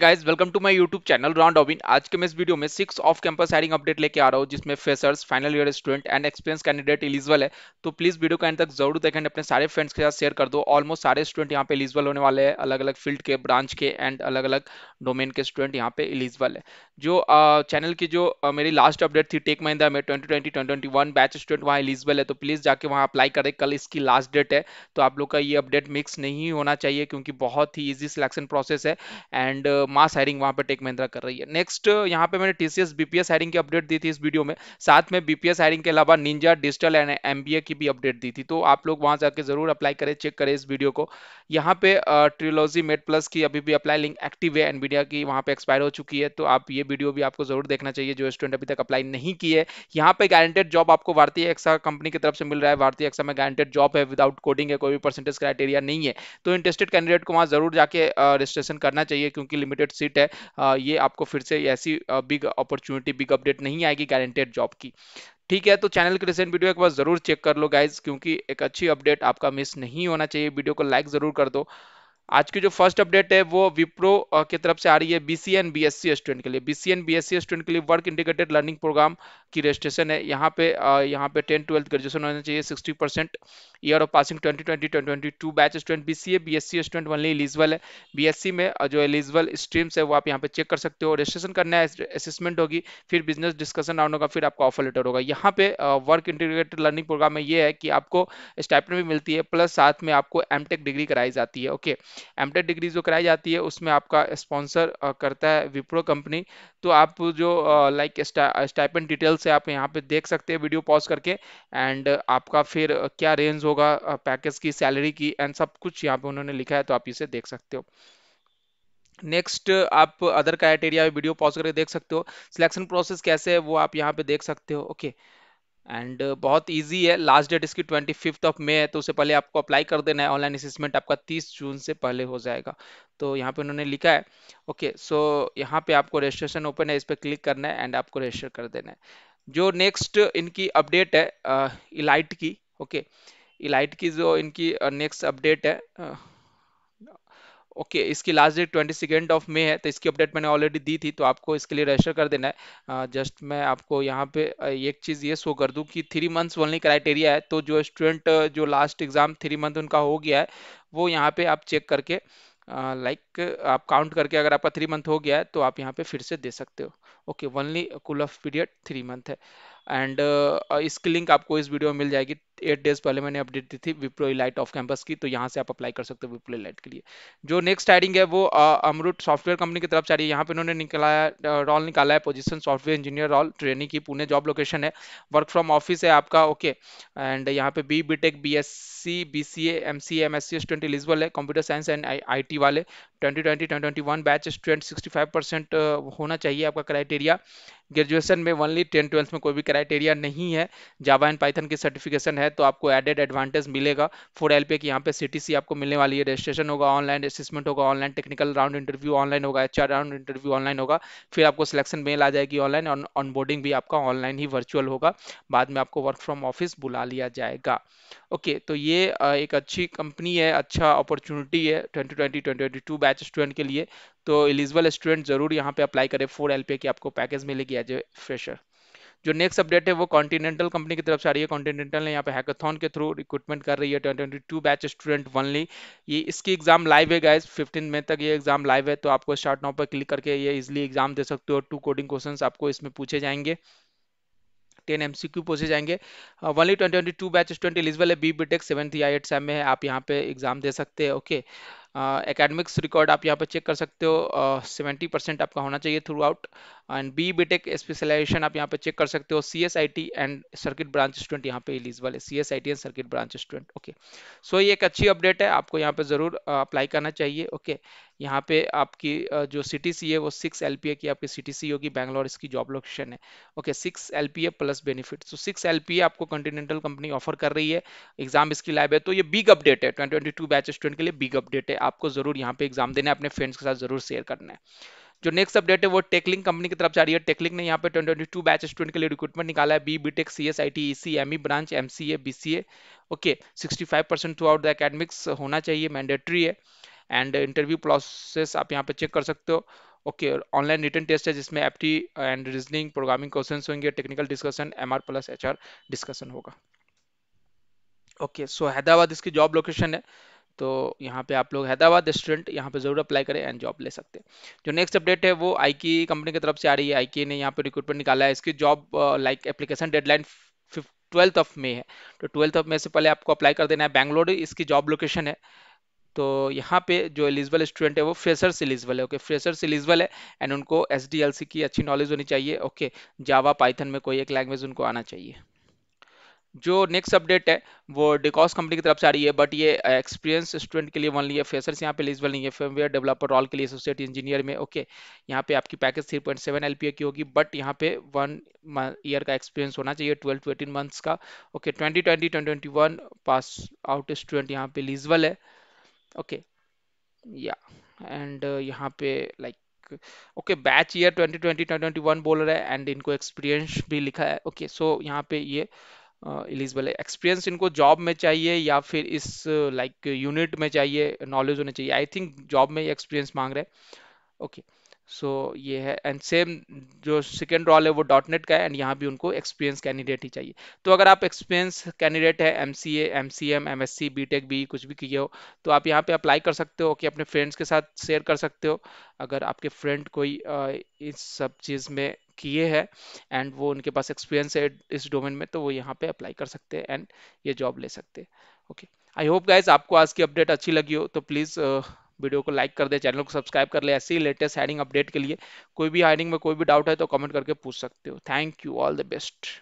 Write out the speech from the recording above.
Guys welcome to my YouTube channel round robin आज के मैं इस वीडियो में six off campus hiring update लेके आ रहा हूँ जिसमें freshers final year student and experience candidate eligible है तो प्लीज वीडियो का एंड तक जरूर देखें अपने सारे फ्रेंड्स के साथ शेयर कर दो ऑलमोस्ट सारे स्टूडेंट यहाँ पे इलिजिबल होने वाले हैं अलग अलग फील्ड के ब्रांच के एंड अलग अलग डोमेन के स्टूडेंट यहाँ पे इलिजिबल है जो चैनल की जो मेरी लास्ट अपडेट थी टेक महिंदा में twenty twenty twenty one batch student वहाँ एलिजिबल है तो प्लीज़ जाके वहाँ अप्लाई करें कल इसकी लास्ट डेट है तो आप लोग का ये अपडेट मिक्स नहीं होना चाहिए क्योंकि बहुत ही ईजी सिलेक्शन प्रोसेस है एंड मास हायरिंग वहाँ पर टेक महिंद्रा कर रही है नेक्स्ट यहाँ पे मैंने टी सी हायरिंग की अपडेट दी थी इस वीडियो में साथ में बी हायरिंग के अलावा निंजा डिजिटल एंड एम की भी अपडेट दी थी तो आप लोग वहाँ जाके जरूर अप्लाई करें चेक करें इस वीडियो को यहाँ पे ट्रिलोजी मेट प्लस की अभी भी अप्लाई लिंक एक्टिव है एनबीडिया की वहाँ पर एक्सपायर हो चुकी है तो आप ये वीडियो भी आपको जरूर देखना चाहिए जो स्टूडेंट अभी तक अप्लाई नहीं की है यहाँ पे गारंटेड जॉब आपको भारतीय एक्सा कंपनी की तरफ से मिल रहा है भारतीय एक्सा में गारंटेड जॉब है विदाउट कोडिंग है कोई भी परसेंटेज क्राइटेरिया नहीं है तो इंटरेस्टेड कैंडिडेट को वहाँ जरूर जाके रजिस्ट्रेशन करना चाहिए क्योंकि लिमिटेड सीट है ये आपको फिर से ऐसी बिग अपॉर्चुनिटी बिग अपडेट नहीं आएगी गारंटेड जॉब की ठीक है तो चैनल के रिसेंट वीडियो एक बार जरूर चेक कर लो गाइज क्योंकि एक अच्छी अपडेट आपका मिस नहीं होना चाहिए वीडियो को लाइक जरूर कर दो आज की जो फर्स्ट अपडेट है वो विप्रो की तरफ से आ रही है बी एस बीएससी स्टूडेंट के लिए बी एस बीएससी स्टूडेंट के लिए वर्क इंडिकेटेड लर्निंग प्रोग्राम की रजिस्ट्रेशन है यहाँ पे यहाँ पे टेंथ ट्वेल्थ ग्रेजुएशन होना चाहिए 60 percent year of passing 2020 two batch student BCA BSc student only eligible है बीएससी में जो एलिजिबल स्ट्रीम्स है वो आप यहाँ पे चेक कर सकते हो रजिस्ट्रेशन करना है असेसमेंट होगी फिर बिजनेस डिस्कशन राउंड होगा फिर आपका ऑफर लेटर होगा यहाँ पे वर्क इंटीग्रेटेड लर्निंग प्रोग्राम में ये है कि आपको स्टाइपेंड भी मिलती है प्लस साथ में आपको टेक डिग्री कराई जाती है okay okay. MTech degree e जो कराई जाती है उसमें आपका स्पॉन्सर करता है विप्रो कंपनी तो आप जो लाइक स्टाइपेंट डिटेल्स है आप यहाँ पे देख सकते हैं वीडियो पॉज करके एंड आपका फिर क्या रेंज होगा पैकेज की सैलरी की एंड सब कुछ यहाँ पे उन्होंने लिखा है तो आप इसे देख सकते हो नेक्स्ट आप अदर क्राइटेरिया वीडियो पॉज करके देख सकते हो सिलेक्शन प्रोसेस कैसे है वो आप यहाँ पे देख सकते हो ओके okay. एंड uh, बहुत इजी है लास्ट डेट इसकी ट्वेंटी फिफ्थ ऑफ मे है तो उससे पहले आपको अप्लाई कर देना है ऑनलाइन असेसमेंट आपका तीस जून से पहले हो जाएगा तो यहाँ पे उन्होंने लिखा है ओके सो यहाँ पे आपको रजिस्ट्रेशन ओपन है इस पर क्लिक करना है एंड आपको रजिस्टर कर देना है जो नेक्स्ट इनकी अपडेट है इलाइट uh, की ओके इलाइट की जो इनकी नेक्स्ट uh, अपडेट है ओके okay, इसकी last date twenty second of May है तो इसकी अपडेट मैंने ऑलरेडी दी थी तो आपको इसके लिए रजिस्टर कर देना है जस्ट मैं आपको यहाँ पे एक चीज़ ये शो कर दूँ कि थ्री मंथ्स ओनली क्राइटेरिया है तो जो स्टूडेंट जो लास्ट एग्जाम थ्री मंथ उनका हो गया है वो यहाँ पे आप चेक करके लाइक like, आप काउंट करके अगर आपका थ्री मंथ हो गया है तो आप यहाँ पे फिर से दे सकते हो okay only cool off period three month है एंड uh, uh, इसकी लिंक आपको इस वीडियो में मिल जाएगी एट डेज पहले मैंने अपडेट दी थी विप्रो इलाइट ऑफ कैंपस की तो यहाँ से आप अप्लाई कर सकते हो विप्रो इलाइट के लिए जो नेक्स्ट हायरिंग है वो अमरुट सॉफ्टवेयर कंपनी की तरफ चाह रही है यहाँ पर उन्होंने निकलाया रॉल uh, निकाला है position software engineer role training की पुणे जॉब लोकेशन है वर्क फ्रॉम ऑफिस है आपका ओके एंड यहाँ पे B B tech B S C B C M C M S C student eligible है computer science and I T वाले twenty twenty twenty one batch student sixty five percent होना चाहिए आपका criteria graduation में only ten twelfth में कोई भी criteria नहीं है जावा एंड पाइथन की सर्टिफिकेशन है तो आपको एडेड एडवांटेज मिलेगा फोर एल पे यहाँ पे सी आपको मिलने वाली है रजिस्ट्रेशन होगा ऑनलाइन असिस्मेंट होगा online technical round interview online होगा एच राउंड इंटरव्यू ऑनलाइन होगा फिर आपको सिलेक्शन मेल आ जाएगी ऑनलाइन और ऑनबोर्डिंग भी आपका ऑनलाइन ही वर्चुअल होगा बाद में आपको वर्क फ्रॉम ऑफिस बुला लिया जाएगा ओके तो ये एक अच्छी कंपनी है अच्छा अपॉर्चुनिटी है ट्वेंटी टू बैच स्टूडेंट के लिए तो एलिजिबल स्टूडेंट जरूर यहाँ पे अप्लाई करें फोर एल की आपको पैकेज मिलेगी एज ए फ्रेशर जो नेक्स्ट अपडेट है वो कॉन्टिनेंटल कंपनी की तरफ से आ रही है कॉन्टिनेंटल ने यहाँ पे हैकाथॉन के थ्रू रिक्रूटमेंट कर रही है twenty two batch student only ये इसकी एग्जाम लाइव है गाइज फिफ्टीन मई तक ये एग्जाम लाइव है तो आपको स्टार्ट नाउ पर क्लिक करके ये इजिली एग्जाम दे सकते हो टू कोडिंग क्वेश्चन आपको इसमें पूछे जाएंगे टेन एम सी क्यू पूछे जाएंगे only twenty twenty two batch student eligible है B B tech seventy आई एट सेम में है आप यहाँ पे एग्जाम दे सकते हैं ओके okay? एकेडमिक्स रिकॉर्ड आप यहाँ पर चेक कर सकते हो सेवेंटी परसेंट आपका होना चाहिए throughout and B B tech specialization आप यहाँ पर चेक कर सकते हो C S I T and circuit branch student यहाँ पे एलिजिबल है C S I T and circuit branch student okay so ये एक अच्छी अपडेट है आपको यहाँ पर जरूर अप्लाई करना चाहिए ओके okay. यहाँ पे आपकी जो सी टी सी है वो सिक्स एल पी ए की आपकी सी टी सी होगी बैंगलोर इसकी जॉब लोकेशन है okay six L P A plus benefit so six L P A आपको कॉन्टिनेंटल कंपनी ऑफर कर रही है एग्जाम इसकी लाइव है तो ये बिग अपडेट है twenty twenty two batch student के लिए बिग अपडेट है आपको जरूर यहाँ पे एग्जाम देना है अपने फ्रेंड्स के साथ जरूर शेयर करना है जो नेक्स्ट अपडेट है वो टेक्लिंग कंपनी की तरफ जा रही है टेक्लिंग ने यहाँ पे ट्वेंटी टू बैच स्टूडेंट के लिए रिक्रूटमेंट निकाला है B B tech C S I T E C M E branch M C A B C A okay sixty five percent throughout the academics होना चाहिए mandatory है and interview process आप यहाँ पे check कर सकते हो okay online return test है जिसमें apti and reasoning programming question होंगे technical discussion M R plus H R discussion होगा ओके सो हैदराबाद इसकी जॉब लोकेशन है तो यहाँ पे आप लोग हैदराबाद स्टूडेंट यहाँ पे जरूर अप्लाई करें एंड जॉब ले सकते हैं जो नेक्स्ट अपडेट है वो आई की कंपनी की तरफ से आ रही है आई की ने यहाँ पे रिक्रूटमेंट निकाला है इसकी job like application deadline twelfth of May है तो ट्वेल्थ ऑफ मे से पहले आपको अप्लाई कर देना है बैंगलोर इसकी जॉब लोकेशन है तो यहाँ पे जो एलिजिबल स्टूडेंट है वो फ्रेशर्स एलिजिबल है ओके फ्रेशर्स एलिजिबल है एंड उनको एस की अच्छी नॉलेज होनी चाहिए ओके जावा पाइथन में कोई एक लैंग्वेज उनको आना चाहिए जो नेक्स्ट अपडेट है वो डिकॉस कंपनी की तरफ से आ रही है बट ये एक्सपीरियंस uh, स्टूडेंट के लिए वन लिए फ्रेशर्स यहाँ पे एलिजिबल नहीं है फेमवेयर डेवलपर रॉल के लिए एसोसिएट इंजीनियर में ओके यहाँ पे आपकी पैकेज 3.7 पॉइंट की होगी बट यहाँ पे वन ईयर का एक्सपीरियंस होना चाहिए 12 टू एटीन मंथ्स का okay twenty twenty twenty pass out student यहाँ पे एलिजिबल है ओके या एंड यहाँ पे like like, okay batch year 2020 2021 बोल रहा है एंड इनको एक्सपीरियंस भी लिखा है ओके okay, सो so यहाँ पे ये एलिजिबल है एक्सपीरियंस इनको जॉब में चाहिए या फिर इस लाइक uh, यूनिट like, में चाहिए नॉलेज होना चाहिए आई थिंक जॉब में एक्सपीरियंस मांग रहे ओके okay. सो so, ये है एंड सेम जो सेकेंड रोल है वो डॉट नेट का है एंड यहाँ भी उनको एक्सपीरियंस कैंडिडेट ही चाहिए तो अगर आप एक्सपीरियंस कैंडिडेट है M C M C M M S C B tech B कुछ भी किए हो तो आप यहाँ पे अप्लाई कर सकते हो कि अपने फ्रेंड्स के साथ शेयर कर सकते हो अगर आपके फ्रेंड कोई इस सब चीज़ में किए हैं एंड वो उनके पास एक्सपीरियंस है इस डोमेन में तो वो यहाँ पे अप्लाई कर सकते हैं एंड ये जॉब ले सकते हैं ओके आई होप गाइज आपको आज की अपडेट अच्छी लगी हो तो प्लीज़ वीडियो को लाइक कर दे चैनल को सब्सक्राइब कर ले ऐसी लेटेस्ट हायरिंग अपडेट के लिए कोई भी हायरिंग में कोई भी डाउट है तो कमेंट करके पूछ सकते हो thank you all the best